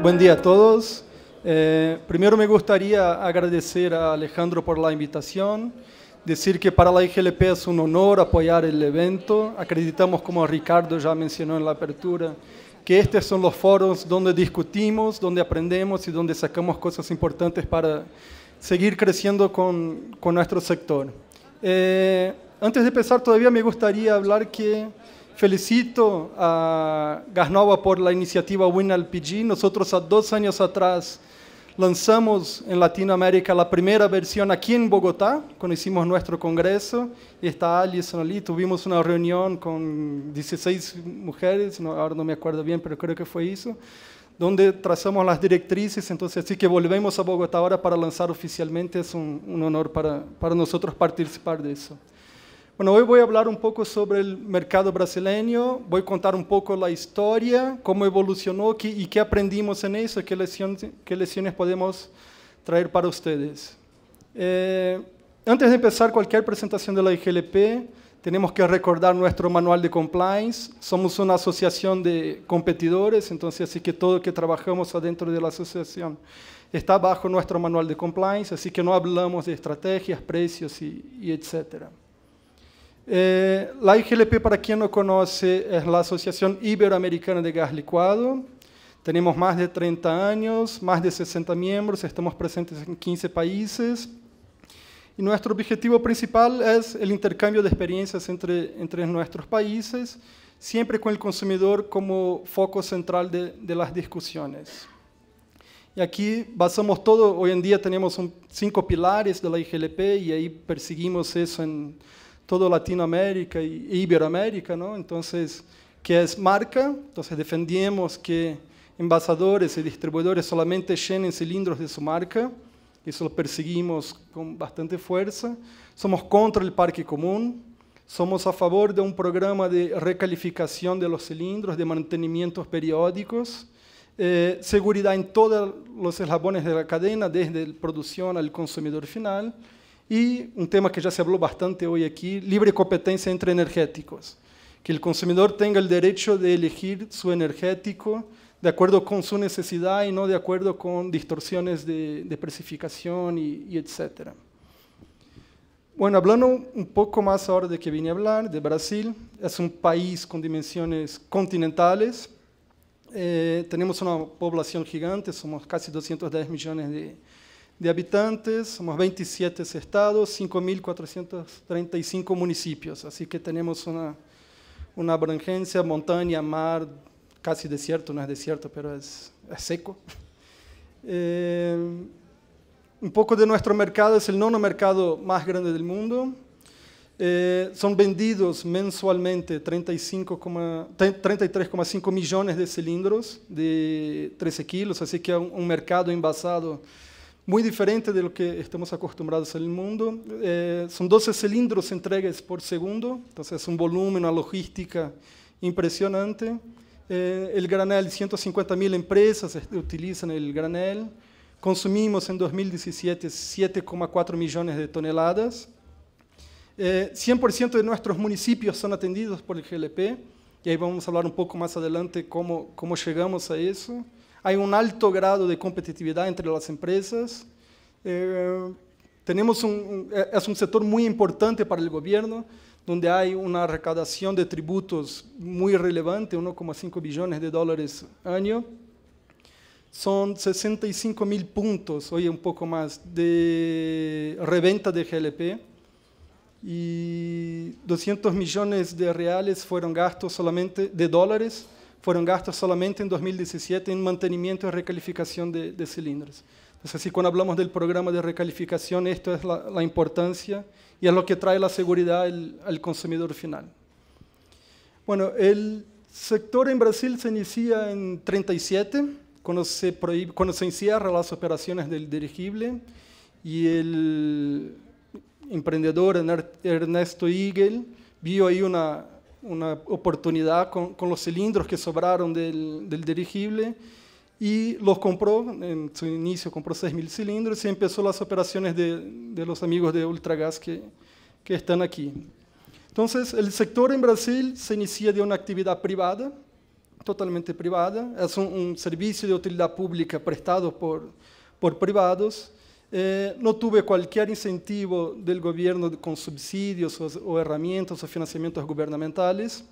Buen día a todos. Eh, primero me gustaría agradecer a Alejandro por la invitación, decir que para la IGLP es un honor apoyar el evento. Acreditamos, como Ricardo ya mencionó en la apertura, que estos son los foros donde discutimos, donde aprendemos y donde sacamos cosas importantes para seguir creciendo con, nuestro sector. Eh, antes de empezar, todavía me gustaría hablar que felicito a Gasnova por la iniciativa WinLPG. Nosotros a dos años atrás lanzamos en Latinoamérica la primera versión aquí en Bogotá, cuando hicimos nuestro congreso. Está Alison allí, tuvimos una reunión con 16 mujeres, ahora no me acuerdo bien, pero creo que fue eso, donde trazamos las directrices. Entonces, así que volvemos a Bogotá ahora para lanzar oficialmente. Es un, un honor para, para nosotros participar de eso. Bueno, hoy voy a hablar un poco sobre el mercado brasileño, voy a contar un poco la historia, cómo evolucionó y qué aprendimos en eso, qué lecciones, qué lecciones podemos traer para ustedes. Eh, antes de empezar cualquier presentación de la IGLP, tenemos que recordar nuestro manual de compliance. Somos una asociación de competidores, entonces así que todo lo que trabajamos adentro de la asociación está bajo nuestro manual de compliance, así que no hablamos de estrategias, precios y, y etcétera. Eh, la IGLP, para quien no conoce, es la Asociación Iberoamericana de Gas Licuado. Tenemos más de 30 años, más de 60 miembros, estamos presentes en 15 países. Y nuestro objetivo principal es el intercambio de experiencias entre, entre nuestros países, siempre con el consumidor como foco central de, las discusiones. Y aquí basamos todo, hoy en día tenemos cinco pilares de la IGLP y ahí perseguimos eso en todo Latinoamérica e Iberoamérica, ¿no? Entonces, que es marca, entonces defendíamos que envasadores y distribuidores solamente llenen cilindros de su marca, eso lo perseguimos con bastante fuerza. Somos contra el parque común, somos a favor de un programa de recalificación de los cilindros, de mantenimientos periódicos, eh, seguridad en todos los eslabones de la cadena, desde la producción al consumidor final. Y un tema que ya se habló bastante hoy aquí, libre competencia entre energéticos. Que el consumidor tenga el derecho de elegir su energético de acuerdo con su necesidad y no de acuerdo con distorsiones de, de y y etc. Bueno, hablando un poco más ahora de que vine a hablar, de Brasil, es un país con dimensiones continentales, eh, tenemos una población gigante, somos casi 210 millones de, de habitantes, somos 27 estados, 5.435 municipios, así que tenemos una, abrangencia, montaña, mar, casi desierto, no es desierto, pero es, seco. Eh, un poco de nuestro mercado, es el nono mercado más grande del mundo. Eh, son vendidos mensualmente 33,5 millones de cilindros de 13 kilos, así que un, un mercado envasado muy diferente de lo que estamos acostumbrados en el mundo. Eh, son 12 cilindros entregues por segundo, entonces es un volumen, una logística impresionante. Eh, el granel, 150.000 empresas utilizan el granel. Consumimos en 2017 7,4 millones de toneladas. 100% eh, de nuestros municipios son atendidos por el GLP, y ahí vamos a hablar un poco más adelante cómo, cómo llegamos a eso hay un alto grado de competitividad entre las empresas. Eh, tenemos un, eh, es un sector muy importante para el gobierno, donde hay una recaudación de tributos muy relevante, 1,5 billones de dólares año. Son 65 mil puntos, hoy un poco más, de reventa de GLP y 200 millones de reales fueron gastos solamente de dólares fueron gastos solamente en 2017 en mantenimiento y recalificación de, cilindros. Entonces, así cuando hablamos del programa de recalificación, esto es la, importancia y es lo que trae la seguridad al consumidor final. Bueno, el sector en Brasil se inicia en 37, cuando se, encierran cuando se encierra las operaciones del dirigible y el emprendedor Ernesto Igel vio ahí una, una oportunidad con, los cilindros que sobraron del, dirigible y los compró, en su inicio compró 6.000 cilindros y empezó las operaciones de, los amigos de Ultragas que, están aquí. Entonces, el sector en Brasil se inicia de una actividad privada, totalmente privada, es un, servicio de utilidad pública prestado por privados, eh, no tuve cualquier incentivo del gobierno con subsidios o, herramientas o financiamientos gubernamentales.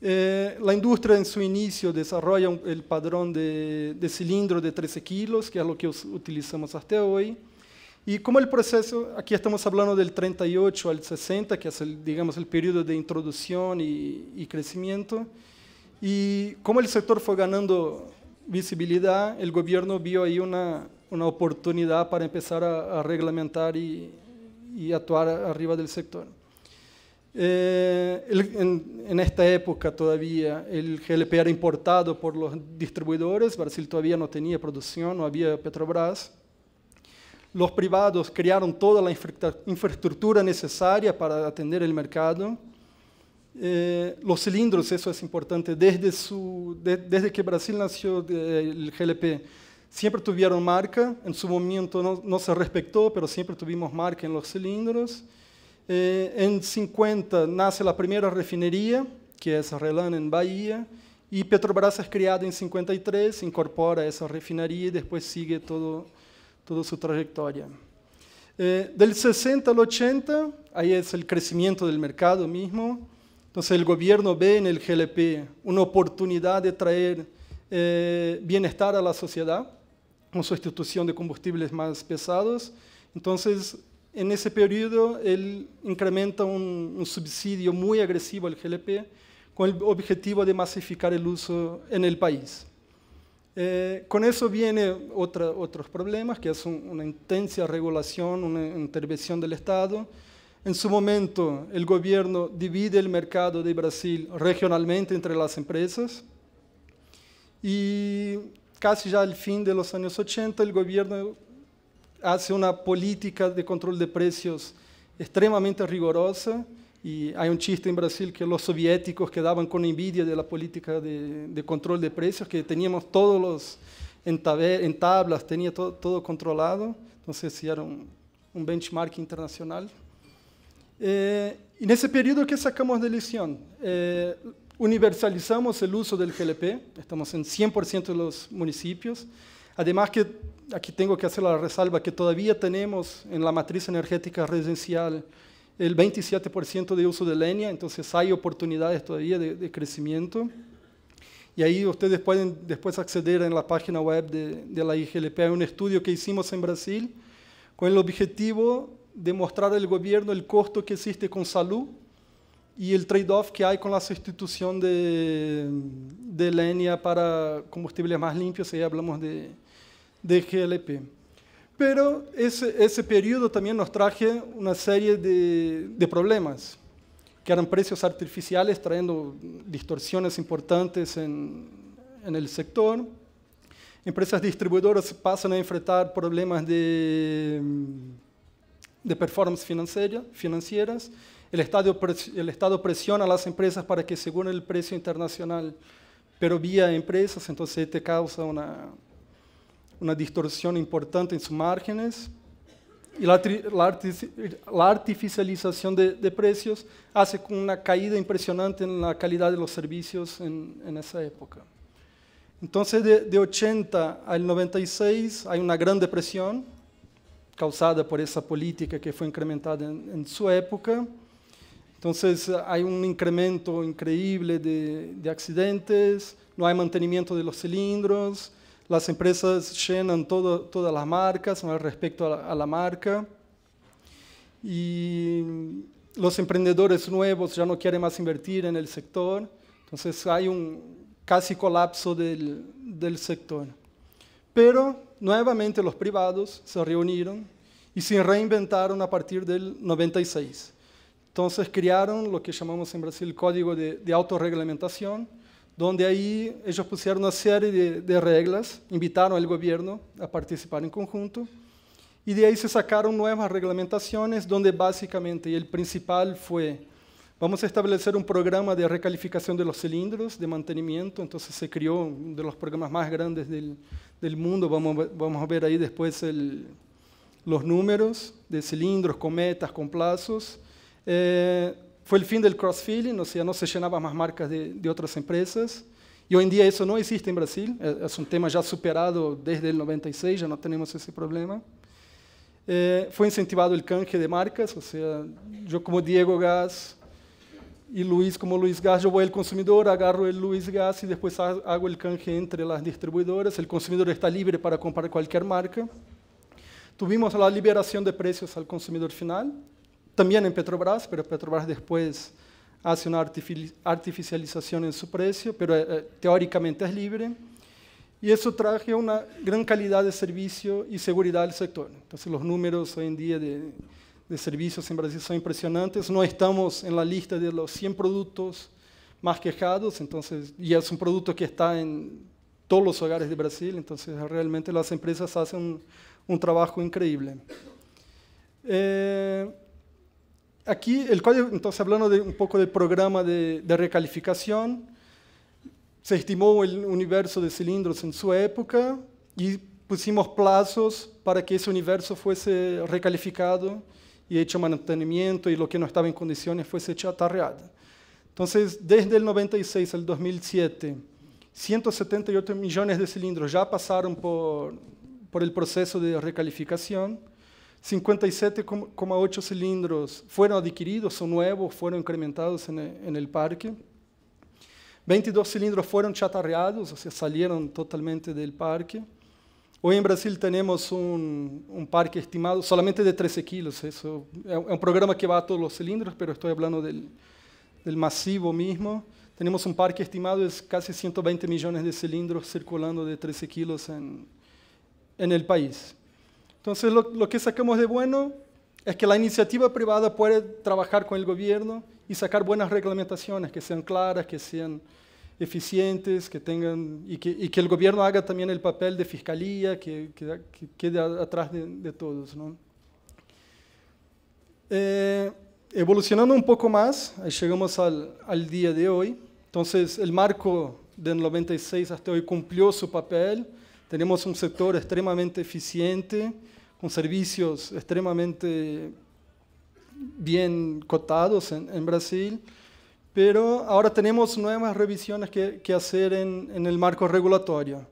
Eh, la industria en su inicio desarrolla el padrón de, cilindro de 13 kilos, que es lo que utilizamos hasta hoy. Y como el proceso, aquí estamos hablando del 38 al 60, que es el, digamos, el periodo de introducción y crecimiento, y como el sector fue ganando visibilidad, el gobierno vio ahí una, una oportunidad para empezar a, reglamentar y, y, actuar arriba del sector. Eh, en, esta época todavía el GLP era importado por los distribuidores, Brasil todavía no tenía producción, no había Petrobras. Los privados crearon toda la infraestructura necesaria para atender el mercado. Eh, los cilindros, eso es importante, desde, su, desde que Brasil nació el GLP, Siempre tuvieron marca, en su momento no, se respetó, pero siempre tuvimos marca en los cilindros. Eh, en 50 nace la primera refinería, que es Relán en Bahía, y Petrobras es creada en 53, incorpora esa refinería y después sigue todo, toda su trayectoria. Eh, del 60 al 80, ahí es el crecimiento del mercado mismo. Entonces el gobierno ve en el GLP una oportunidad de traer eh, bienestar a la sociedad con sustitución de combustibles más pesados. Entonces, en ese periodo, él incrementa un, subsidio muy agresivo al GLP con el objetivo de masificar el uso en el país. Eh, con eso vienen otros problemas, que es una intensa regulación, una intervención del Estado. En su momento, el gobierno divide el mercado de Brasil regionalmente entre las empresas y casi ya al fin de los años 80, el gobierno hace una política de control de precios extremadamente rigurosa y hay un chiste en Brasil que los soviéticos quedaban con envidia de la política de, control de precios, que teníamos todos los en, tablas, tenía todo, no controlado, entonces era un, benchmark internacional. y eh, en ese periodo que sacamos de lección, eh, Universalizamos el uso del GLP, estamos en 100% de los municipios. Además que aquí tengo que hacer la resalva que todavía tenemos en la matriz energética residencial el 27% de uso de leña, entonces hay oportunidades todavía de, crecimiento. Y ahí ustedes pueden después acceder en la página web de, de, la IGLP. Hay un estudio que hicimos en Brasil con el objetivo de mostrar al gobierno el costo que existe con salud y el trade-off que hay con la sustitución de, de, leña para combustibles más limpios, ahí hablamos de, de GLP. Pero ese, ese periodo también nos traje una serie de, de problemas, que eran precios artificiales trayendo distorsiones importantes en, en el sector. Empresas distribuidoras pasan a enfrentar problemas de, de performance financiera, financieras el Estado, el Estado presiona a las empresas para que según el precio internacional, pero vía empresas, entonces te este causa una, una distorsión importante en sus márgenes. Y la, la, artificialización de, precios hace una caída impresionante en la calidad de los servicios en, esa época. Entonces, de, 80 al 96 hay una gran depresión causada por esa política que fue incrementada en su época. Entonces hay un incremento increíble de, accidentes, no hay mantenimiento de los cilindros, las empresas llenan todas las marcas ¿no? respecto a la, marca y los emprendedores nuevos ya no quieren más invertir en el sector, entonces hay un casi colapso del, del sector. Pero nuevamente los privados se reunieron y se reinventaron a partir del 96. Entonces crearon lo que llamamos en Brasil código de, de autorreglamentación, donde ahí ellos pusieron una serie de, reglas, invitaron al gobierno a participar en conjunto, y de ahí se sacaron nuevas reglamentaciones donde básicamente y el principal fue, vamos a establecer un programa de recalificación de los cilindros, de mantenimiento, entonces se creó uno de los programas más grandes del, mundo, vamos, a ver ahí después los números de cilindros, cometas, con plazos, eh, fue el fin del cross-filling, o sea, no se llenaban más marcas de, otras empresas. Y hoy en día eso no existe en Brasil, eh, es un tema ya superado desde el 96, ya no tenemos ese problema. Eh, fue incentivado el canje de marcas, o sea, yo como Diego Gas y Luis como Luis Gas, yo voy al consumidor, agarro el Luis Gas y después hago el canje entre las distribuidoras. El consumidor está libre para comprar cualquier marca. Tuvimos la liberación de precios al consumidor final también en Petrobras, pero Petrobras después hace una artificialización en su precio, pero eh, eh, teóricamente es libre. Y eso traje una gran calidad de servicio y seguridad al sector. Entonces los números hoy en día de, de servicios en Brasil son impresionantes. No estamos en la lista de los 100 productos más quejados, entonces, y es un producto que está en todos los hogares de Brasil, entonces realmente las empresas hacen un, un trabajo increíble. Eh, aquí el código, entonces hablando de un poco del programa de, recalificación, se estimó el universo de cilindros en su época y pusimos plazos para que ese universo fuese recalificado y hecho mantenimiento y lo que no estaba en condiciones fuese chatarreado. Entonces, desde el 96 al 2007, 178 millones de cilindros ya pasaron por, por el proceso de recalificación 57,8 cilindros fueron adquiridos, son nuevos, fueron incrementados en e, el parque. 22 cilindros fueron chatarreados, o sea, salieron totalmente del parque. Hoy en Brasil tenemos un, parque estimado solamente de 13 kilos. Eso es un programa que va a todos los cilindros, pero estoy hablando del, masivo mismo. Tenemos un parque estimado de casi 120 millones de cilindros circulando de 13 kilos en, en el país. Entonces, lo, que sacamos de bueno es que la iniciativa privada puede trabajar con el gobierno y sacar buenas reglamentaciones que sean claras, que sean eficientes, que tengan y que, el gobierno haga también el papel de fiscalía, que, quede atrás de, todos. Eh, evolucionando un poco más, llegamos al, al día de hoy. Entonces, el marco del 96 hasta hoy cumplió su papel. Tenemos un sector extremadamente eficiente con servicios extremadamente bien cotados en, Brasil, pero ahora tenemos nuevas revisiones que, hacer en, el marco regulatorio.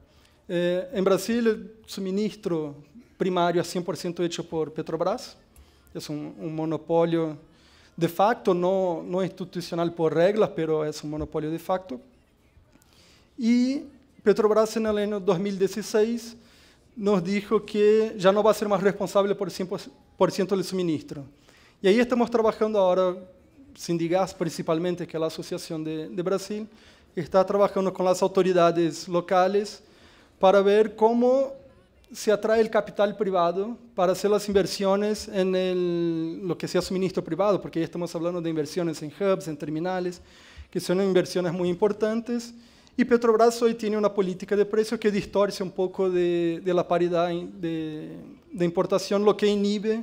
Eh, en Brasil, el suministro primario es 100% hecho por Petrobras, es un, un monopolio de facto, no, no, institucional por reglas, pero es un monopolio de facto. Y Petrobras en el año 2016 nos dijo que ya no va a ser más responsable por 100% del suministro. Y ahí estamos trabajando ahora, Sindigas principalmente, que es la Asociación de, Brasil, está trabajando con las autoridades locales para ver cómo se atrae el capital privado para hacer las inversiones en lo que sea suministro privado, porque ahí estamos hablando de inversiones en hubs, en terminales, que son inversiones muy importantes. Y Petrobras hoy tiene una política de precio que distorce un poco de, la paridad de, importación, lo que inhibe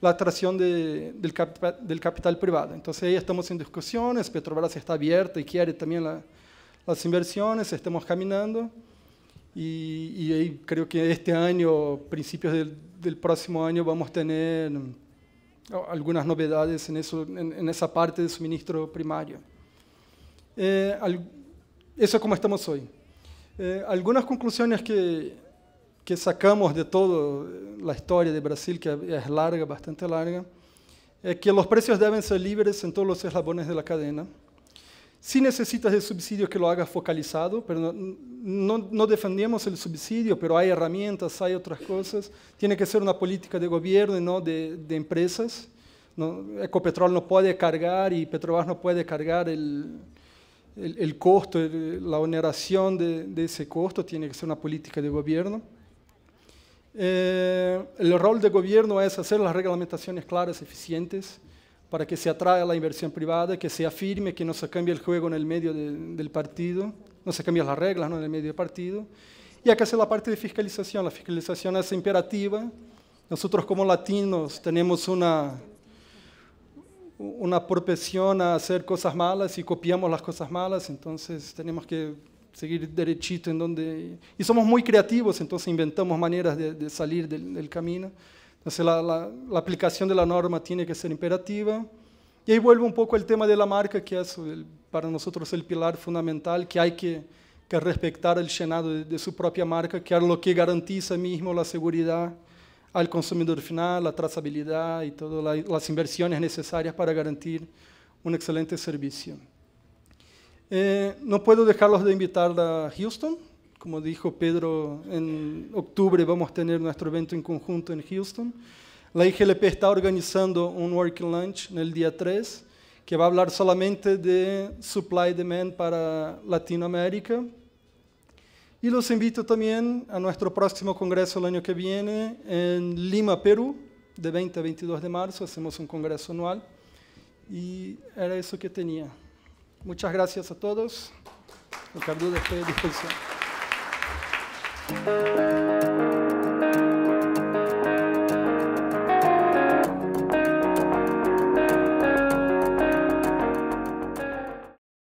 la atracción del, capital, del, capital privado. Entonces ahí estamos en discusiones, Petrobras está abierta y quiere también las inversiones, estamos caminando. Y, creo que este año, principios del, próximo año, vamos a tener oh, algunas novedades en, eso, en, esa parte de suministro primario. Eh, eso es como estamos hoy. Eh, algunas conclusiones que, sacamos de toda eh, la historia de Brasil, que es larga, bastante larga, es que los precios deben ser libres en todos los eslabones de la cadena. Si necesitas el subsidio que lo hagas focalizado, pero no, defendemos el subsidio, pero hay herramientas, hay otras cosas. Tiene que ser una política de gobierno y no de, empresas. Ecopetrol no puede cargar y Petrobras no puede cargar el, el, costo, la oneración de, ese costo tiene que ser una política de gobierno. Eh, el rol del gobierno es hacer las reglamentaciones claras, eficientes, para que se atraiga la inversión privada, que sea firme, que no se cambie el juego en el medio del partido, no se cambien las reglas en el medio del partido. Y acá hace la parte de fiscalización. La fiscalización es imperativa. Nosotros como latinos tenemos una, una propensión a hacer cosas malas y copiamos las cosas malas, entonces tenemos que seguir derechito en donde... Y somos muy creativos, entonces inventamos maneras de, salir del, camino. Entonces la, aplicación de la norma tiene que ser imperativa. Y ahí vuelvo un poco al tema de la marca, que es para nosotros el pilar fundamental, que hay que, que respetar el llenado de, de, su propia marca, que es lo que garantiza mismo la seguridad al consumidor final, la trazabilidad y todas las inversiones necesarias para garantizar un excelente servicio. Eh, no puedo dejarlos de invitar a Houston. Como dijo Pedro, en octubre vamos a tener nuestro evento en conjunto en Houston. La IGLP está organizando un Working lunch en el día 3 que va a hablar solamente de supply demand para Latinoamérica y los invito también a nuestro próximo congreso el año que viene en Lima, Perú, de 20 a 22 de marzo. Hacemos un congreso anual. Y era eso que tenía. Muchas gracias a todos. disposición.